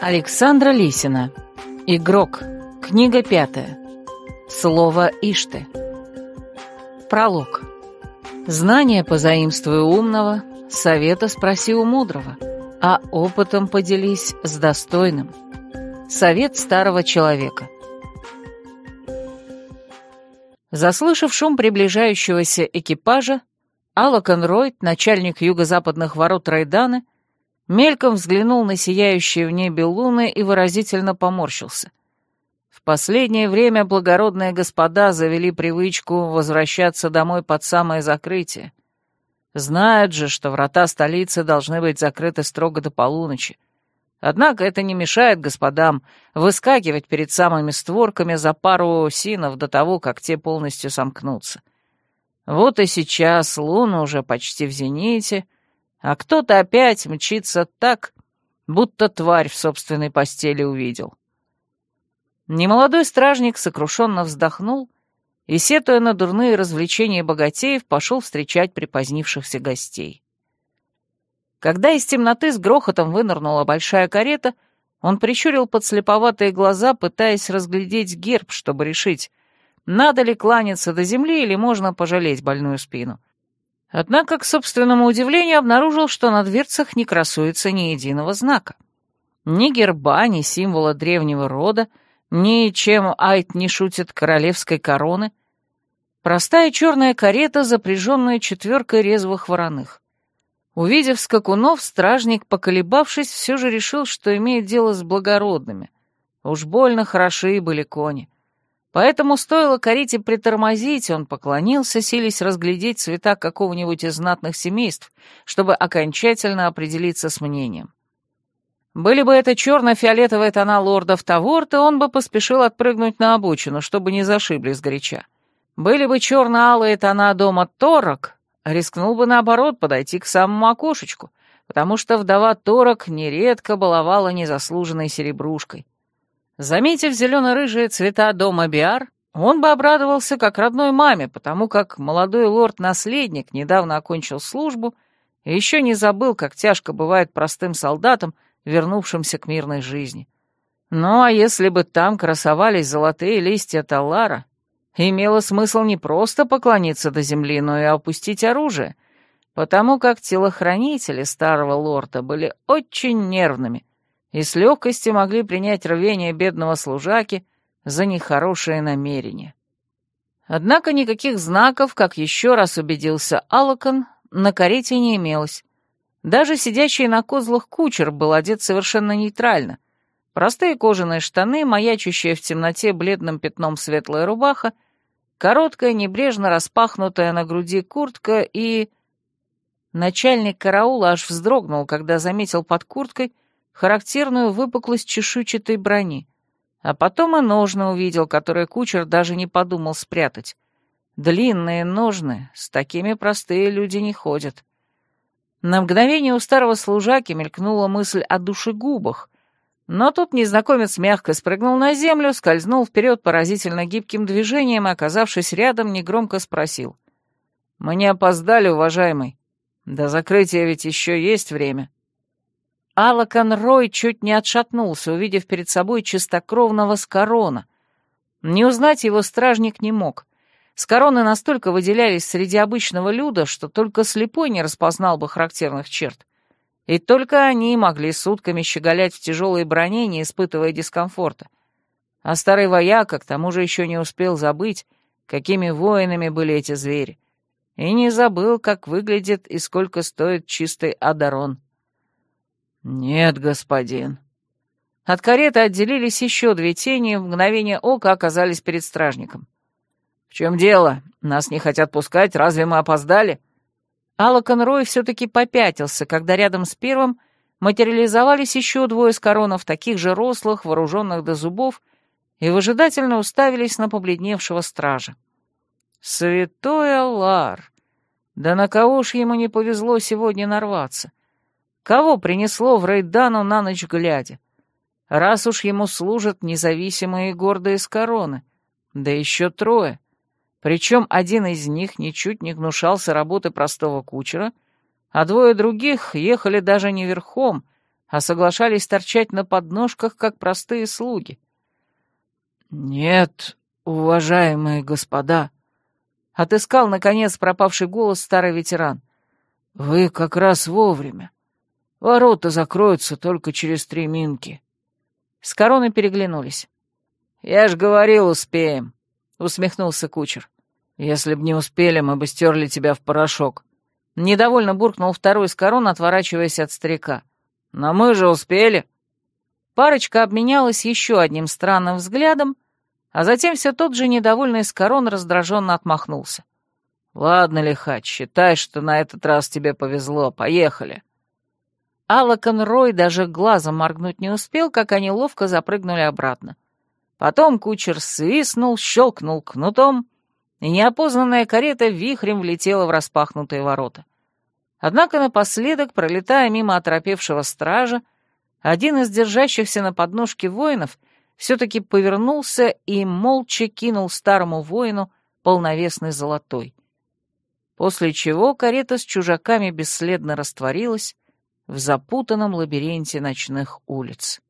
Александра Лисина. Игрок. Книга пятая. Слово «Ишты». Пролог. Знания позаимствуй умного, совета спроси у мудрого, а опытом поделись с достойным. Совет старого человека. Заслышав шум приближающегося экипажа, Алла Конройд, начальник юго-западных ворот Райданы, мельком взглянул на сияющие в небе луны и выразительно поморщился. В последнее время благородные господа завели привычку возвращаться домой под самое закрытие. Знают же, что врата столицы должны быть закрыты строго до полуночи. Однако это не мешает господам выскакивать перед самыми створками за пару синов до того, как те полностью сомкнутся. Вот и сейчас луна уже почти в зените — а кто-то опять мчится так, будто тварь в собственной постели увидел. Немолодой стражник сокрушенно вздохнул и, сетуя на дурные развлечения богатеев, пошел встречать припозднившихся гостей. Когда из темноты с грохотом вынырнула большая карета, он прищурил подслеповатые глаза, пытаясь разглядеть герб, чтобы решить, надо ли кланяться до земли или можно пожалеть больную спину. Однако, к собственному удивлению, обнаружил, что на дверцах не красуется ни единого знака. Ни герба, ни символа древнего рода, ни чем Айт не шутит королевской короны. Простая черная карета, запряженная четверкой резвых вороных. Увидев скакунов, стражник, поколебавшись, все же решил, что имеет дело с благородными. Уж больно хороши были кони. Поэтому стоило карите притормозить, он поклонился, сились разглядеть цвета какого-нибудь из знатных семейств, чтобы окончательно определиться с мнением. Были бы это черно-фиолетовые тона лордов Таворта, он бы поспешил отпрыгнуть на обочину, чтобы не зашибли сгоряча. Были бы черно-алые тона дома Торок, рискнул бы наоборот подойти к самому окошечку, потому что вдова Торок нередко баловала незаслуженной серебрушкой. Заметив зелено-рыжие цвета дома Биар, он бы обрадовался как родной маме, потому как молодой лорд-наследник недавно окончил службу и еще не забыл, как тяжко бывает простым солдатам, вернувшимся к мирной жизни. Ну а если бы там красовались золотые листья талара, имело смысл не просто поклониться до земли, но и опустить оружие, потому как телохранители старого лорда были очень нервными, и с легкостью могли принять рвение бедного служаки за нехорошее намерение. Однако никаких знаков, как еще раз убедился Алакон, на карете не имелось. Даже сидящий на козлах кучер был одет совершенно нейтрально. Простые кожаные штаны, маячущая в темноте бледным пятном светлая рубаха, короткая, небрежно распахнутая на груди куртка и... Начальник караула аж вздрогнул, когда заметил под курткой — характерную выпуклость чешуйчатой брони, а потом и ножны увидел, которые кучер даже не подумал спрятать. Длинные ножны, с такими простые люди не ходят. На мгновение у старого служаки мелькнула мысль о душегубах, но тут незнакомец мягко спрыгнул на землю, скользнул вперед поразительно гибким движением и, оказавшись рядом, негромко спросил. «Мы не опоздали, уважаемый. До закрытия ведь еще есть время». Алакан Рой чуть не отшатнулся, увидев перед собой чистокровного Скорона. Не узнать его стражник не мог. Скороны настолько выделялись среди обычного люда, что только слепой не распознал бы характерных черт. И только они могли сутками щеголять в тяжелой броне, не испытывая дискомфорта. А старый вояка к тому же еще не успел забыть, какими воинами были эти звери. И не забыл, как выглядит и сколько стоит чистый Адарон. «Нет, господин». От кареты отделились еще две тени, и в мгновение ока оказались перед стражником. «В чем дело? Нас не хотят пускать, разве мы опоздали?» Алакон Рой все-таки попятился, когда рядом с первым материализовались еще двое с коронов таких же рослых, вооруженных до зубов, и выжидательно уставились на побледневшего стража. «Святой Алар! Да на кого ж ему не повезло сегодня нарваться?» Кого принесло в Рейдану на ночь глядя? Раз уж ему служат независимые и гордые с короны, да еще трое. Причем один из них ничуть не гнушался работы простого кучера, а двое других ехали даже не верхом, а соглашались торчать на подножках, как простые слуги. «Нет, уважаемые господа», — отыскал, наконец, пропавший голос старый ветеран, — «вы как раз вовремя. Ворота закроются только через три минки». С короной переглянулись. «Я ж говорил, успеем», — усмехнулся кучер. «Если б не успели, мы бы стерли тебя в порошок». Недовольно буркнул второй с корон, отворачиваясь от старика. «Но мы же успели». Парочка обменялась еще одним странным взглядом, а затем все тот же недовольный Скорон раздраженно отмахнулся. «Ладно, Лихач, считай, что на этот раз тебе повезло. Поехали». Алла Конрой даже глазом моргнуть не успел, как они ловко запрыгнули обратно. Потом кучер свистнул, щелкнул кнутом, и неопознанная карета вихрем влетела в распахнутые ворота. Однако напоследок, пролетая мимо оторопевшего стража, один из держащихся на подножке воинов все-таки повернулся и молча кинул старому воину полновесный золотой. После чего карета с чужаками бесследно растворилась, в запутанном лабиринте ночных улиц.